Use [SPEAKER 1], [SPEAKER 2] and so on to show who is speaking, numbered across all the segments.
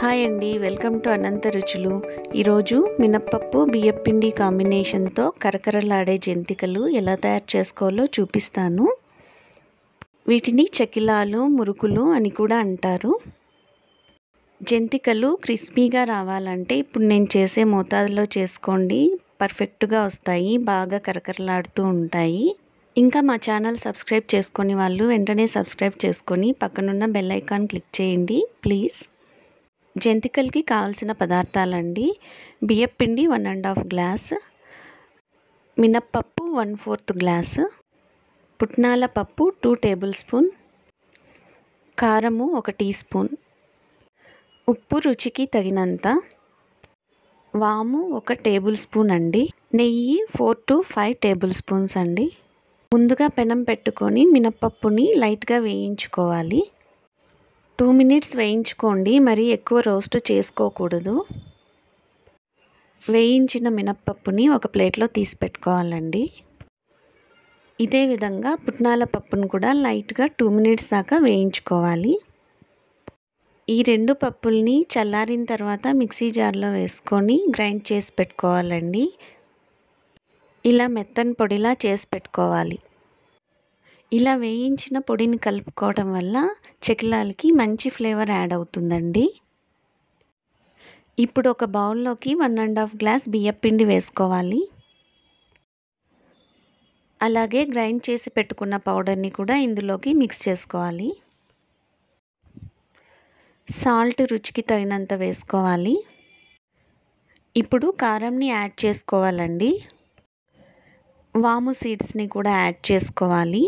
[SPEAKER 1] hi అండి welcome to అనంత రుచులు ఈరోజు మినప్పప్పు బియ్యపిండి కాంబినేషన్తో కరకరలాడే జంతికలు ఎలా తయారు చేసుకోవాలో చూపిస్తాను వీటిని చకిలాలు మురుకులు అని కూడా అంటారు జంతికలు క్రిస్పీగా రావాలంటే ఇప్పుడు నేను చేసే మోతాదులో చేసుకోండి పర్ఫెక్ట్గా వస్తాయి బాగా కరకరలాడుతూ ఉంటాయి ఇంకా మా ఛానల్ సబ్స్క్రైబ్ చేసుకుని వాళ్ళు వెంటనే సబ్స్క్రైబ్ చేసుకొని పక్కనున్న బెల్ ఐకాన్ క్లిక్ చేయండి ప్లీజ్ జంతికలకి కావాల్సిన పదార్థాలండి బియ్యపిండి వన్ అండ్ హాఫ్ గ్లాస్ మినప్పప్పు వన్ ఫోర్త్ గ్లాస్ పుట్నాల పప్పు టూ టేబుల్ స్పూన్ కారము ఒక టీ స్పూన్ ఉప్పు రుచికి తగినంత వాము ఒక టేబుల్ స్పూన్ అండి నెయ్యి four to five tablespoons అండి ముందుగా పెనం పెట్టుకొని మినప్పప్పుని లైట్గా వేయించుకోవాలి టూ మినిట్స్ వేయించుకోండి మరి ఎక్కువ రోస్ట్ చేసుకోకూడదు వేయించిన మినప్పప్పుని ఒక ప్లేట్లో తీసి పెట్టుకోవాలండి ఇదే విధంగా పుట్నాల పప్పును కూడా లైట్గా టూ మినిట్స్ దాకా వేయించుకోవాలి ఈ రెండు పప్పుల్ని చల్లారిన తర్వాత మిక్సీ జార్లో వేసుకొని గ్రైండ్ చేసి పెట్టుకోవాలండి ఇలా మెత్తని పొడిలా చేసి పెట్టుకోవాలి ఇలా వేయించిన పొడిని కలుపుకోవడం వల్ల చెకిలాలకి మంచి ఫ్లేవర్ యాడ్ అవుతుందండి ఇప్పుడు ఒక బౌల్లోకి వన్ అండ్ హాఫ్ గ్లాస్ బియ్యపిండి వేసుకోవాలి అలాగే గ్రైండ్ చేసి పెట్టుకున్న పౌడర్ని కూడా ఇందులోకి మిక్స్ చేసుకోవాలి సాల్ట్ రుచికి తగినంత వేసుకోవాలి ఇప్పుడు కారంని యాడ్ చేసుకోవాలండి వాము సీడ్స్ని కూడా యాడ్ చేసుకోవాలి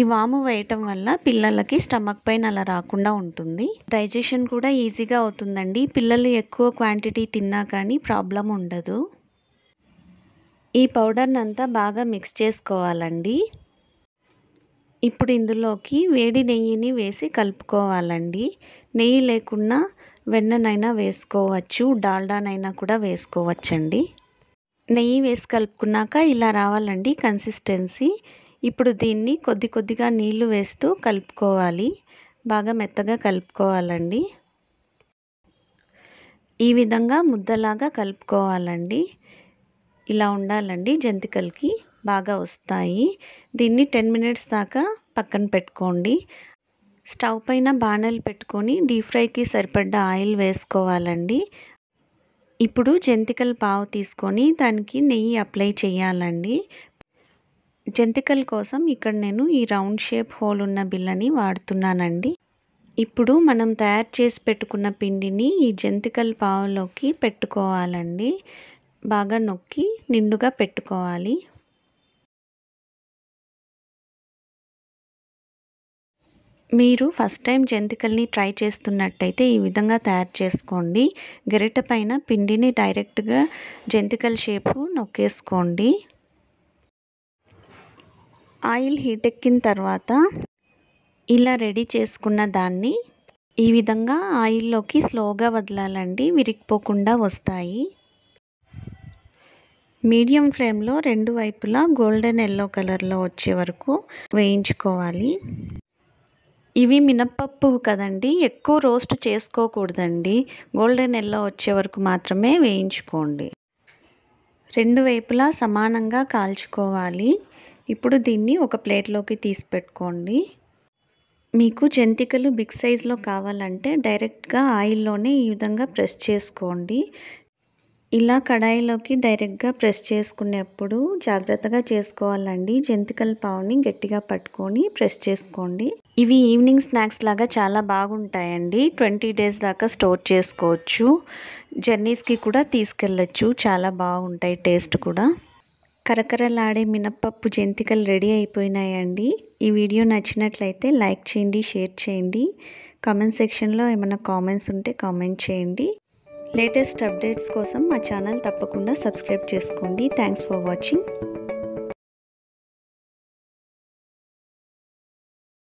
[SPEAKER 1] ఈ వాము వేయటం వల్ల పిల్లలకి స్టమక్ పైన అలా రాకుండా ఉంటుంది డైజెషన్ కూడా ఈజీగా అవుతుందండి పిల్లలు ఎక్కువ క్వాంటిటీ తిన్నా కానీ ప్రాబ్లం ఉండదు ఈ పౌడర్ని అంతా బాగా మిక్స్ చేసుకోవాలండి ఇప్పుడు ఇందులోకి వేడి నెయ్యిని వేసి కలుపుకోవాలండి నెయ్యి లేకుండా వెన్ననైనా వేసుకోవచ్చు డాల్డానైనా కూడా వేసుకోవచ్చండి నెయ్యి వేసి కలుపుకున్నాక ఇలా రావాలండి కన్సిస్టెన్సీ ఇప్పుడు దీన్ని కొద్ది కొద్దిగా నీళ్లు వేస్తూ కలుపుకోవాలి బాగా మెత్తగా కలుపుకోవాలండి ఈ విధంగా ముద్దలాగా కలుపుకోవాలండి ఇలా ఉండాలండి జంతికలకి బాగా వస్తాయి దీన్ని టెన్ మినిట్స్ దాకా పక్కన పెట్టుకోండి స్టవ్ పైన బాణలు పెట్టుకొని డీప్ ఫ్రైకి సరిపడ్డ ఆయిల్ వేసుకోవాలండి ఇప్పుడు జంతికల పావు తీసుకొని దానికి నెయ్యి అప్లై చేయాలండి జంతికల కోసం ఇక్కడ నేను ఈ రౌండ్ షేప్ హోల్ ఉన్న బిళ్ళని వాడుతున్నానండి ఇప్పుడు మనం తయారు చేసి పెట్టుకున్న పిండిని ఈ జంతికల పావులోకి పెట్టుకోవాలండి బాగా నొక్కి నిండుగా పెట్టుకోవాలి మీరు ఫస్ట్ టైం జంతికల్ని ట్రై చేస్తున్నట్టయితే ఈ విధంగా తయారు చేసుకోండి గరిట పైన పిండిని డైరెక్ట్గా జంతికల షేపు నొక్కేసుకోండి ఆయిల్ హీట్ ఎక్కిన తర్వాత ఇలా రెడీ చేసుకున్న దాన్ని ఈ విధంగా ఆయిల్లోకి స్లోగా వదలాలండి విరిగిపోకుండా వస్తాయి మీడియం ఫ్లేమ్లో రెండు వైపులా గోల్డెన్ ఎల్లో కలర్లో వచ్చే వరకు వేయించుకోవాలి ఇవి మినప్పప్పు కదండి ఎక్కువ రోస్ట్ చేసుకోకూడదండి గోల్డెన్ ఎల్లో వచ్చే వరకు మాత్రమే వేయించుకోండి రెండు వైపులా సమానంగా కాల్చుకోవాలి ఇప్పుడు దీన్ని ఒక ప్లేట్లోకి తీసి పెట్టుకోండి మీకు జంతికలు బిగ్ సైజ్లో కావాలంటే డైరెక్ట్గా ఆయిల్లోనే ఈ విధంగా ప్రెస్ చేసుకోండి ఇలా కడాయిలోకి డైరెక్ట్గా ప్రెస్ చేసుకునేప్పుడు జాగ్రత్తగా చేసుకోవాలండి జంతికల పావుని గట్టిగా పట్టుకొని ప్రెస్ చేసుకోండి ఇవి ఈవినింగ్ స్నాక్స్ లాగా చాలా బాగుంటాయండి ట్వంటీ డేస్ దాకా స్టోర్ చేసుకోవచ్చు జర్నీస్కి కూడా తీసుకెళ్ళచ్చు చాలా బాగుంటాయి టేస్ట్ కూడా కరకరలాడే మినప్పప్పు జంతికలు రెడీ అయిపోయినాయండి ఈ వీడియో నచ్చినట్లయితే లైక్ చేయండి షేర్ చేయండి కామెంట్ సెక్షన్లో ఏమైనా కామెంట్స్ ఉంటే కామెంట్ చేయండి లేటెస్ట్ అప్డేట్స్ కోసం మా ఛానల్ తప్పకుండా సబ్స్క్రైబ్ చేసుకోండి థ్యాంక్స్ ఫర్ వాచింగ్